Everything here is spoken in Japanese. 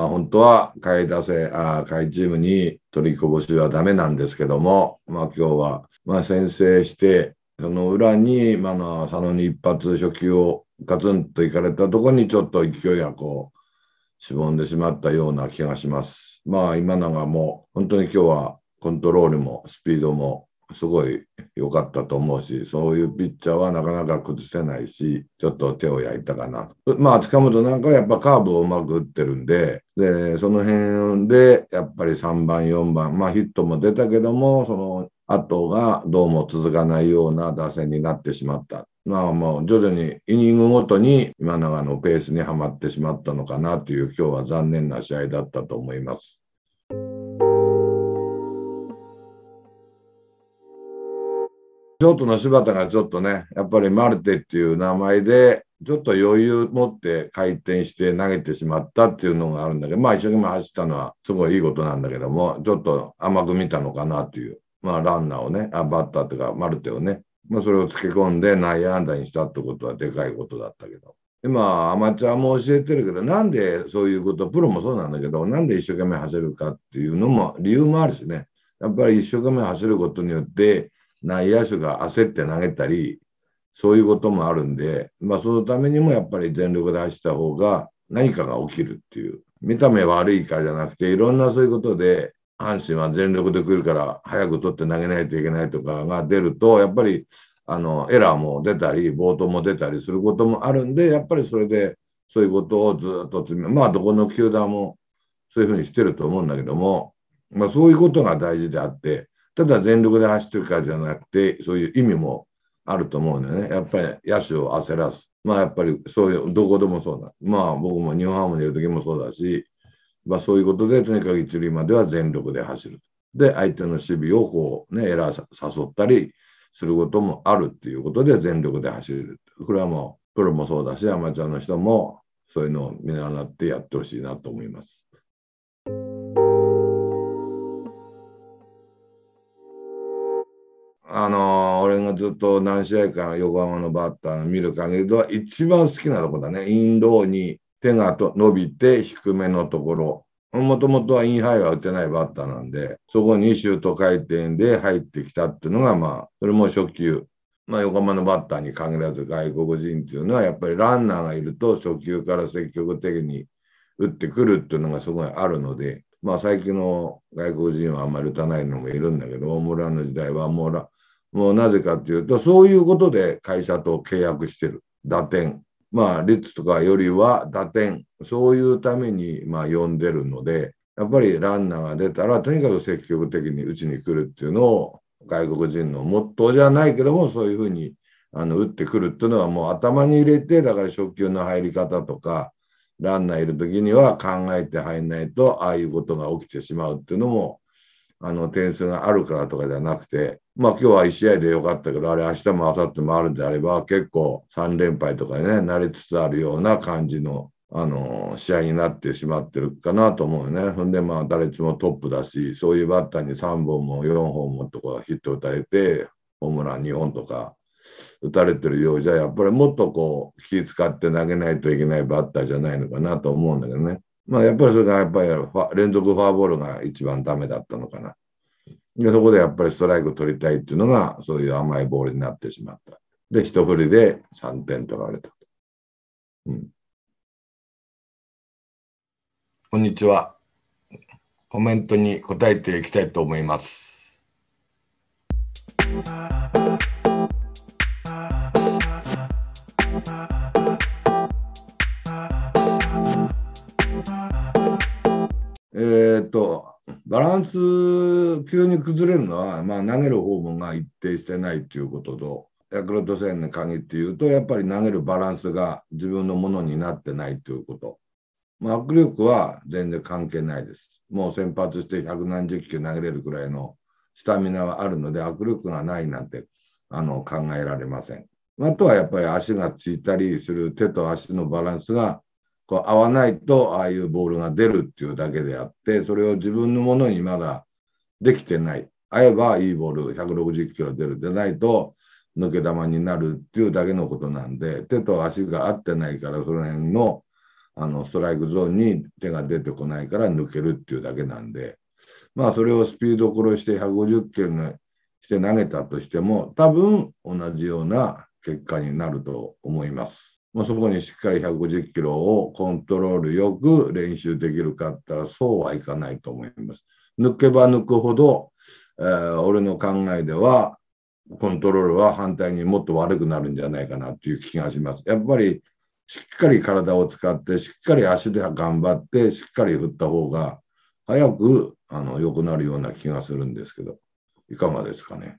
まあ、本当は買い出せ、あ買いチームに取りこぼしはダメなんですけども、まあ、今日は、まあ、先制して、その裏に、まあ、佐野に一発初球をガツンといかれたところにちょっと勢いがこう、しぼんでしまったような気がします。まあ、今永も本当に今日はコントロールもスピードもすごい良かったと思うし、そういうピッチャーはなかなか崩せないし、ちょっと手を焼いたかな。まあ、む本なんかはやっぱカーブをうまく打ってるんで、で、その辺でやっぱり3番、4番、まあヒットも出たけども、その後がどうも続かないような打線になってしまった。まあもう徐々にイニングごとに今永のペースにはまってしまったのかなという今日は残念な試合だったと思います。京都の柴田がちょっとね、やっぱりマルテっていう名前で、ちょっと余裕持って回転して投げてしまったっていうのがあるんだけど、まあ一生懸命走ったのはすごいいいことなんだけども、ちょっと甘く見たのかなっていう、まあランナーをね、あバッターというかマルテをね、まあそれをつけ込んで内野安打にしたってことはでかいことだったけど。今、アマチュアも教えてるけど、なんでそういうこと、プロもそうなんだけど、なんで一生懸命走るかっていうのも理由もあるしね、やっぱり一生懸命走ることによって、内野手が焦って投げたり、そういうこともあるんで、まあ、そのためにもやっぱり全力で走った方が何かが起きるっていう、見た目悪いからじゃなくて、いろんなそういうことで、阪神は全力で来るから早く取って投げないといけないとかが出ると、やっぱりあのエラーも出たり、暴投も出たりすることもあるんで、やっぱりそれでそういうことをずっと積み、まあ、どこの球団もそういうふうにしてると思うんだけども、まあ、そういうことが大事であって、ただ全力で走ってるからじゃなくて、そういう意味もあると思うんだよね。やっぱり野手を焦らす。まあやっぱりそういう、どこでもそうだ。まあ僕も日本ハムにいる時もそうだし、まあそういうことで、とにかく一塁までは全力で走る。で、相手の守備をこうね、エラー誘ったりすることもあるっていうことで全力で走る。これはもう、プロもそうだし、アマチュアの人もそういうのを見習ってやってほしいなと思います。あのー、俺がずっと何試合か横浜のバッターの見る限りでは一番好きなとこだね。インローに手がと伸びて低めのところ。もともとはインハイは打てないバッターなんで、そこにシュート回転で入ってきたっていうのが、まあ、それも初球。まあ、横浜のバッターに限らず外国人っていうのは、やっぱりランナーがいると初球から積極的に打ってくるっていうのがすごいあるので、まあ、最近の外国人はあんまり打たないのもいるんだけど、大村の時代はもうもうなぜかというと、そういうことで会社と契約してる。打点。まあ、率とかよりは打点。そういうために、まあ、呼んでるので、やっぱりランナーが出たら、とにかく積極的に打ちに来るっていうのを、外国人のモットーじゃないけども、そういうふうにあの打ってくるっていうのはもう頭に入れて、だから初球の入り方とか、ランナーいるときには考えて入んないと、ああいうことが起きてしまうっていうのもあの点数があるからとかではなくて、まあ今日は1試合でよかったけど、あれ明日も明後日もあるんであれば、結構3連敗とかね、なりつつあるような感じの、あの、試合になってしまってるかなと思うよね。ほんでまあ誰もトップだし、そういうバッターに3本も4本もとかヒット打たれて、ホームラン2本とか打たれてるようじゃ、やっぱりもっとこう、気使って投げないといけないバッターじゃないのかなと思うんだけどね。まあ、やっぱりそれがやっぱり連続フォアボールが一番ダメだったのかな。で、そこでやっぱりストライク取りたいっていうのが、そういう甘いボールになってしまった。で、一振りで3点取られた。うん。こんにちは。コメントに答えていきたいと思います。ー、っと、バランス急に崩れるのは、まあ、投げる方法が一定してないということと、ヤクルト戦に限って言うと、やっぱり投げるバランスが自分のものになってないということ。ま握力は全然関係ないです。もう先発して百何十球投げれるくらいのスタミナはあるので、握力がないなんてあの考えられません。あとはやっぱり足がついたりする手と足のバランスがこう合わないと、ああいうボールが出るっていうだけであって、それを自分のものにまだできてない。合えばいいボール、160キロ出るでないと、抜け玉になるっていうだけのことなんで、手と足が合ってないから、その辺のあのストライクゾーンに手が出てこないから抜けるっていうだけなんで、まあ、それをスピード殺して150キロにして投げたとしても、多分同じような結果になると思います。まあ、そこにしっかり150キロをコントロールよく練習できるかったらそうはいかないと思います。抜けば抜くほど、えー、俺の考えではコントロールは反対にもっと悪くなるんじゃないかなという気がします。やっぱりしっかり体を使って、しっかり足で頑張って、しっかり振った方が早くあの良くなるような気がするんですけど、いかがですかね。